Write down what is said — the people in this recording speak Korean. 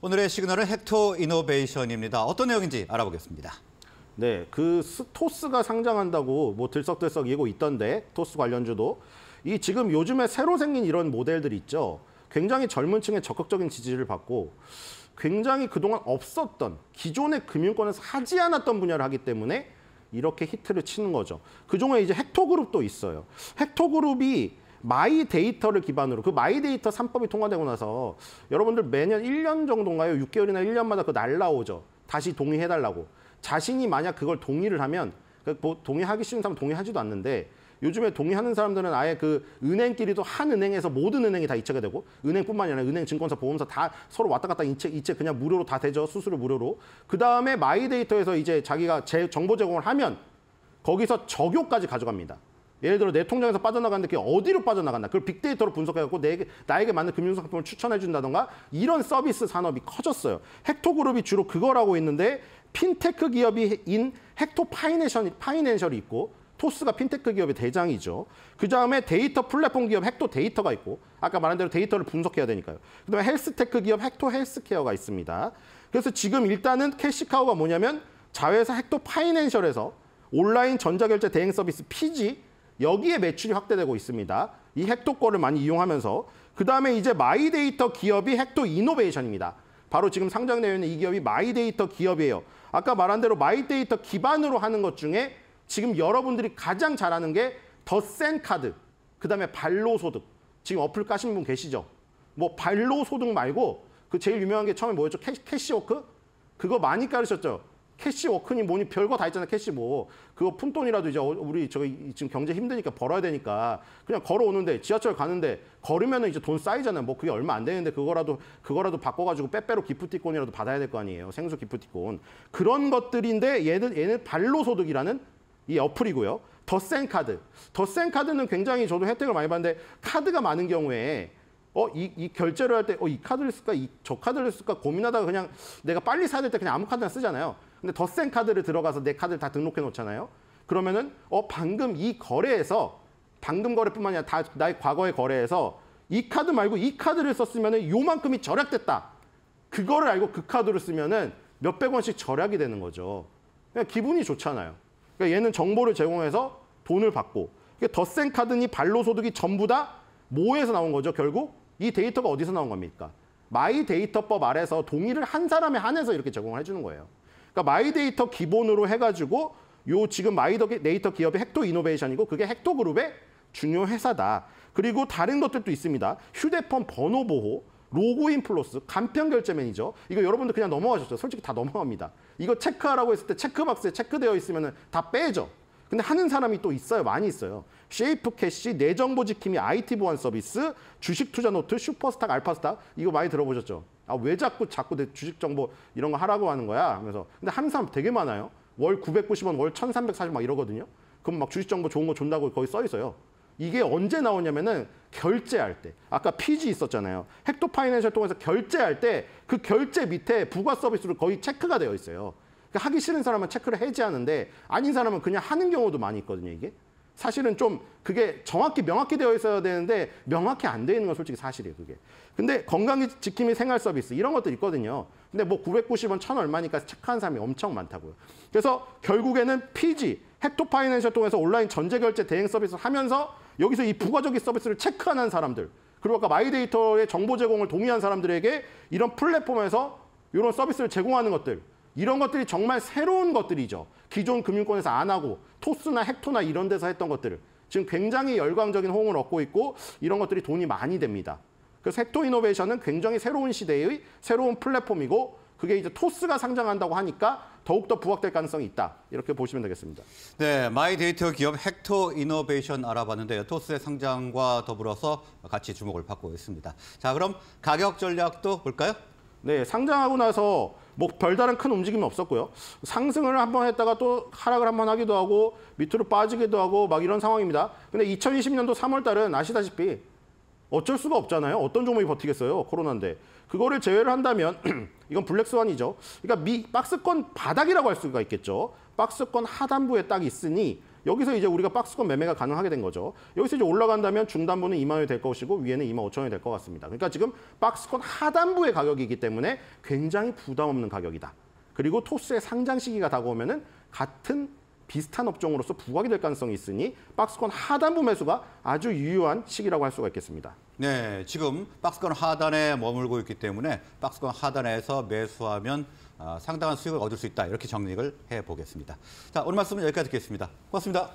오늘의 시그널은 헥토 이노베이션입니다. 어떤 내용인지 알아보겠습니다. 네, 그스 토스가 상장한다고 뭐 들썩들썩 예고 있던데 토스 관련주도 이 지금 요즘에 새로 생긴 이런 모델들이 있죠. 굉장히 젊은 층의 적극적인 지지를 받고 굉장히 그동안 없었던 기존의 금융권에서 하지 않았던 분야를 하기 때문에 이렇게 히트를 치는 거죠. 그중에 이제 헥토그룹도 있어요. 헥토그룹이 마이 데이터를 기반으로 그 마이 데이터 3법이 통과되고 나서 여러분들 매년 1년 정도인가요? 6개월이나 1년마다 그 날라오죠. 다시 동의해달라고. 자신이 만약 그걸 동의를 하면 그뭐 동의하기 싫은 사람 동의하지도 않는데 요즘에 동의하는 사람들은 아예 그 은행끼리도 한 은행에서 모든 은행이 다 이체가 되고 은행뿐만 이 아니라 은행, 증권사, 보험사 다 서로 왔다 갔다 이체, 이체 그냥 무료로 다 되죠. 수수료 무료로. 그 다음에 마이데이터에서 이제 자기가 제 정보 제공을 하면 거기서 적용까지 가져갑니다. 예를 들어 내 통장에서 빠져나갔는데 그게 어디로 빠져나갔나 그걸 빅데이터로 분석해갖고 내, 나에게 맞는 금융상품을 추천해준다던가 이런 서비스 산업이 커졌어요. 헥토그룹이 주로 그거라고 있는데 핀테크 기업인 헥토 파이낸셜이, 파이낸셜이 있고 토스가 핀테크 기업의 대장이죠. 그 다음에 데이터 플랫폼 기업 핵토 데이터가 있고 아까 말한 대로 데이터를 분석해야 되니까요. 그 다음에 헬스테크 기업 핵토 헬스케어가 있습니다. 그래서 지금 일단은 캐시카우가 뭐냐면 자회사 핵토 파이낸셜에서 온라인 전자결제 대행 서비스 피지 여기에 매출이 확대되고 있습니다. 이 핵도 권을 많이 이용하면서 그다음에 이제 마이데이터 기업이 핵도 이노베이션입니다. 바로 지금 상장되어 있는 이 기업이 마이데이터 기업이에요. 아까 말한 대로 마이데이터 기반으로 하는 것 중에 지금 여러분들이 가장 잘하는 게 더 센 카드, 그다음에 발로 소득. 지금 어플 까신 분 계시죠? 뭐 발로 소득 말고 그 제일 유명한 게 처음에 뭐였죠? 캐시, 워크 그거 많이 까르셨죠? 캐시 워크니 뭐니 별거 다 있잖아 캐시 뭐 그거 푼돈이라도 이제 어, 우리 저기 지금 경제 힘드니까 벌어야 되니까 그냥 걸어오는데 지하철 가는데 걸으면은 이제 돈 쌓이잖아요 뭐 그게 얼마 안 되는데 그거라도 그거라도 바꿔가지고 빼빼로 기프티콘이라도 받아야 될 거 아니에요 생수 기프티콘 그런 것들인데 얘는 얘는 발로 소득이라는 이 어플이고요 더 센 카드 더 센 카드는 굉장히 저도 혜택을 많이 받는데 카드가 많은 경우에 어, 이, 이 결제를 할 때, 어, 이 카드를 쓸까, 이, 저 카드를 쓸까 고민하다가 그냥 내가 빨리 사야 될 때 그냥 아무 카드나 쓰잖아요. 근데 덧센 카드를 들어가서 내 카드를 다 등록해 놓잖아요. 그러면은 어 방금 이 거래에서 방금 거래뿐만 아니라 다 나의 과거의 거래에서 이 카드 말고 이 카드를 썼으면은 요만큼이 절약됐다. 그거를 알고 그 카드를 쓰면은 몇백 원씩 절약이 되는 거죠. 그냥 그러니까 기분이 좋잖아요. 그러니까 얘는 정보를 제공해서 돈을 받고 덧센 그러니까 카드니 발로 소득이 전부 다 뭐에서 나온 거죠? 결국 이 데이터가 어디서 나온 겁니까? 마이 데이터법 아래서 동의를 한 사람에 한해서 이렇게 제공을 해주는 거예요. 그러니까 마이데이터 기본으로 해가지고 요 지금 마이데이터 기업의 핵토 이노베이션이고 그게 핵토 그룹의 중요 회사다. 그리고 다른 것들도 있습니다. 휴대폰 번호 보호, 로그인 플러스, 간편 결제 매니저. 이거 여러분들 그냥 넘어가셨죠? 솔직히 다 넘어갑니다. 이거 체크하라고 했을 때 체크박스에 체크되어 있으면 다 빼죠. 근데 하는 사람이 또 있어요. 많이 있어요. 쉐이프 캐시, 내정보 지킴이, IT 보안 서비스, 주식 투자 노트, 슈퍼스타알파스타 이거 많이 들어보셨죠? 아, 왜 자꾸 자꾸 내 주식 정보 이런 거 하라고 하는 거야? 하면서 근데 하는 사람 되게 많아요. 월 990원, 월1340막 이러거든요. 그럼 막 주식 정보 좋은 거 준다고 거기 써 있어요. 이게 언제 나오냐면은 결제할 때 아까 PG 있었잖아요 핵도 파이낸셜 통해서 결제할 때 그 결제 밑에 부가 서비스로 거의 체크가 되어 있어요 그러니까 하기 싫은 사람은 체크를 해지하는데 아닌 사람은 그냥 하는 경우도 많이 있거든요 이게 사실은 좀 그게 정확히 명확히 되어 있어야 되는데 명확히 안돼 있는 건 솔직히 사실이에요, 그게. 근데 건강 지킴이 생활 서비스 이런 것들 있거든요. 근데 뭐 990원 천 얼마니까 체크한 사람이 엄청 많다고요. 그래서 결국에는 피지, 헥토파이낸셜 통해서 온라인 전제 결제 대행 서비스를 하면서 여기서 이 부가적인 서비스를 체크하는 사람들 그리고 아까 마이데이터의 정보 제공을 동의한 사람들에게 이런 플랫폼에서 이런 서비스를 제공하는 것들 이런 것들이 정말 새로운 것들이죠. 기존 금융권에서 안 하고 토스나 헥토나 이런 데서 했던 것들을 지금 굉장히 열광적인 호응을 얻고 있고 이런 것들이 돈이 많이 됩니다. 그래서 헥토 이노베이션은 굉장히 새로운 시대의 새로운 플랫폼이고 그게 이제 토스가 상장한다고 하니까 더욱더 부각될 가능성이 있다. 이렇게 보시면 되겠습니다. 네, 마이데이터 기업 헥토 이노베이션 알아봤는데요. 토스의 상장과 더불어서 같이 주목을 받고 있습니다. 자, 그럼 가격 전략도 볼까요? 네, 상장하고 나서 뭐 별다른 큰 움직임이 없었고요. 상승을 한 번 했다가 또 하락을 한 번 하기도 하고 밑으로 빠지기도 하고 막 이런 상황입니다. 근데 2020년도 3월 달은 아시다시피 어쩔 수가 없잖아요. 어떤 종목이 버티겠어요. 코로나인데. 그거를 제외를 한다면 이건 블랙스완이죠. 그러니까 미 박스권 바닥이라고 할 수가 있겠죠. 박스권 하단부에 딱 있으니 여기서 이제 우리가 박스권 매매가 가능하게 된 거죠. 여기서 이제 올라간다면 중단부는 2만 원이 될 것이고 위에는 2만 5천 원이 될 것 같습니다. 그러니까 지금 박스권 하단부의 가격이기 때문에 굉장히 부담 없는 가격이다. 그리고 토스의 상장 시기가 다가오면은 같은 비슷한 업종으로서 부각이 될 가능성이 있으니 박스권 하단부 매수가 아주 유효한 시기라고 할 수가 있겠습니다. 네, 지금 박스권 하단에 머물고 있기 때문에 박스권 하단에서 매수하면 아, 상당한 수익을 얻을 수 있다. 이렇게 정리를 해보겠습니다. 자, 오늘 말씀은 여기까지 듣겠습니다. 고맙습니다.